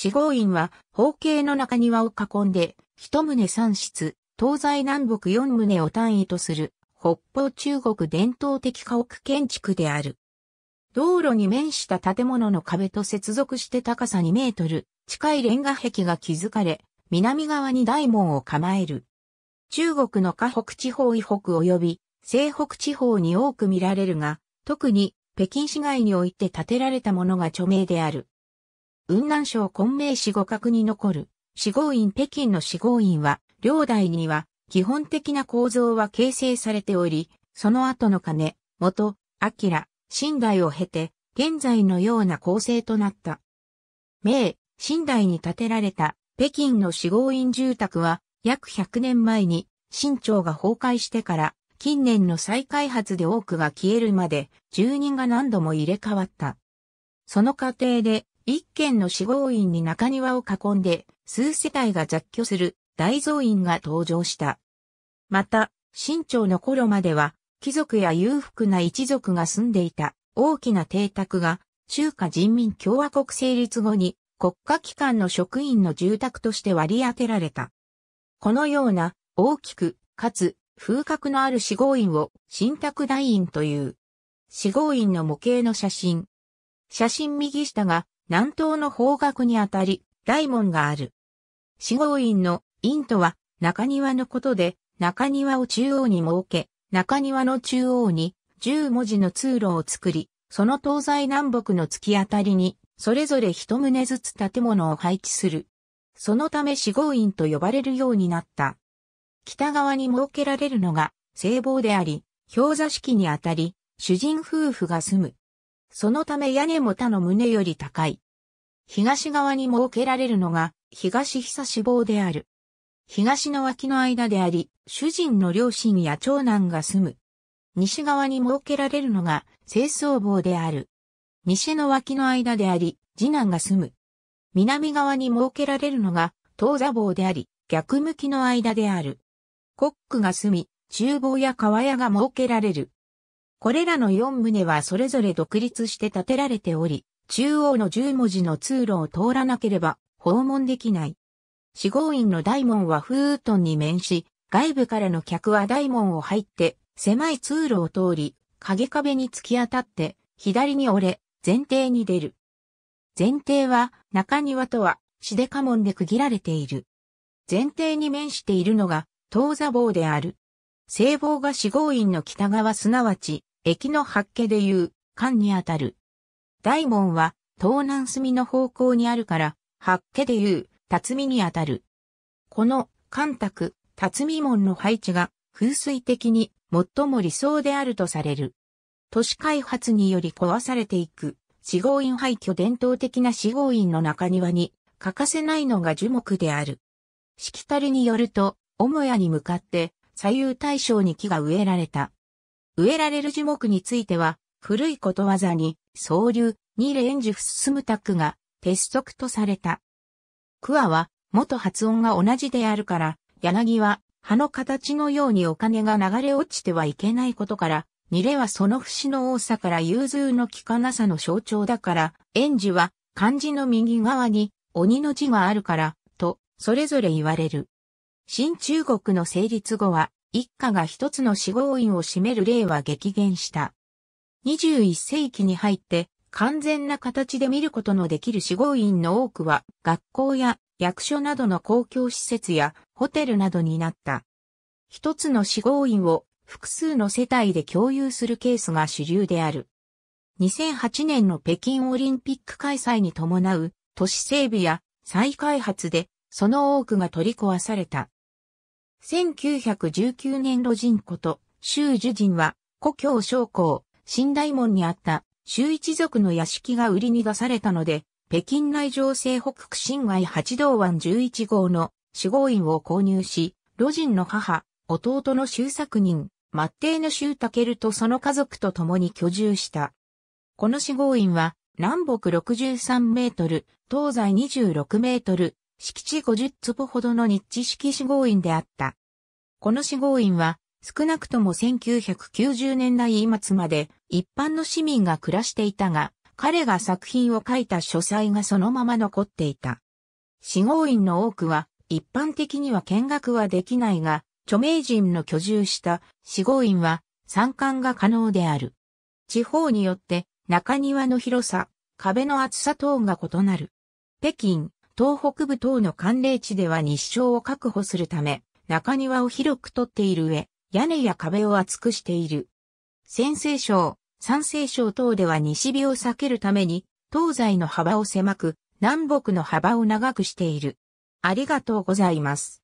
四合院は、方形の中庭を囲んで、一棟三室、東西南北四棟を単位とする、北方中国伝統的家屋建築である。道路に面した建物の壁と接続して高さ2メートル、近いレンガ壁が築かれ、南側に大門を構える。中国の河北地方以北及び西北地方に多く見られるが、特に北京市街において建てられたものが著名である。雲南省昆明市五角に残る、四合院北京の四合院は、両代には、基本的な構造は形成されており、その後の金、元、明、新代を経て、現在のような構成となった。明、新代に建てられた北京の四合院住宅は、約100年前に、新朝が崩壊してから、近年の再開発で多くが消えるまで、住人が何度も入れ替わった。その過程で、一軒の四合院に中庭を囲んで、数世帯が雑居する大造院が登場した。また、清朝の頃までは、貴族や裕福な一族が住んでいた大きな邸宅が、中華人民共和国成立後に国家機関の職員の住宅として割り当てられた。このような大きくかつ風格のある四合院を新宅大院という。四合院の模型の写真。写真右下が南東の方角にあたり、大門がある。四合院の院とは中庭のことで、中庭を中央に設け、中庭の中央に十文字の通路を作り、その東西南北の突き当たりに、それぞれ一棟ずつ建物を配置する。そのため四合院と呼ばれるようになった。北側に設けられるのが、聖望であり、氷座式にあたり、主人夫婦が住むそのため屋根も他の胸より高い。東側に設けられるのが東久志望である。東の脇の間であり、主人の両親や長男が住む。西側に設けられるのが清掃坊である。西の脇の間であり、次男が住む。南側に設けられるのが東座坊であり、逆向きの間である。コックが住み、厨房や川屋が設けられる。これらの4棟はそれぞれ独立して建てられており、中央の10文字の通路を通らなければ訪問できない。四合院の大門は風ートンに面し、外部からの客は大門を入って、狭い通路を通り、影壁に突き当たって、左に折れ、前提に出る。前提は、中庭とは、しで家門で区切られている。前提に面しているのが、東座坊である。西坊が四合院の北側すなわち、駅の八家でいう、間にあたる。大門は、東南隅の方向にあるから、八家でいう、辰巳にあたる。この、干拓、辰巳門の配置が、風水的に、最も理想であるとされる。都市開発により壊されていく、四合院廃墟伝統的な四合院の中庭に、欠かせないのが樹木である。しきたりによると、母屋に向かって、左右対称に木が植えられた。植えられる樹木については、古いことわざに、総流、にレンジフスムタクが、鉄則とされた。クアは、元発音が同じであるから、柳は、葉の形のようにお金が流れ落ちてはいけないことから、ニレはその節の多さから融通の利かなさの象徴だから、園児は漢字の右側に鬼の字があるから、と、それぞれ言われる。新中国の成立後は、一家が一つの死亡院を占める例は激減した。21世紀に入って完全な形で見ることのできる死亡院の多くは学校や役所などの公共施設やホテルなどになった。一つの死亡院を複数の世帯で共有するケースが主流である。2008年の北京オリンピック開催に伴う都市整備や再開発でその多くが取り壊された。1919年路人こと、周樹人は、故郷将校、新大門にあった周一族の屋敷が売りに出されたので、北京内情西北区新外八道湾11号の四号院を購入し、路人の母、弟の周作人、末帝の周武とその家族と共に居住した。この四号院は、南北63メートル、東西26メートル、敷地50坪ほどの日地式死合院であった。この死合院は、少なくとも1990年代末まで一般の市民が暮らしていたが、彼が作品を書いた書斎がそのまま残っていた。死合院の多くは一般的には見学はできないが、著名人の居住した死合院は参観が可能である。地方によって中庭の広さ、壁の厚さ等が異なる。北京、東北部等の寒冷地では日照を確保するため、中庭を広く取っている上、屋根や壁を厚くしている。先西省、山西省等では西日を避けるために、東西の幅を狭く、南北の幅を長くしている。ありがとうございます。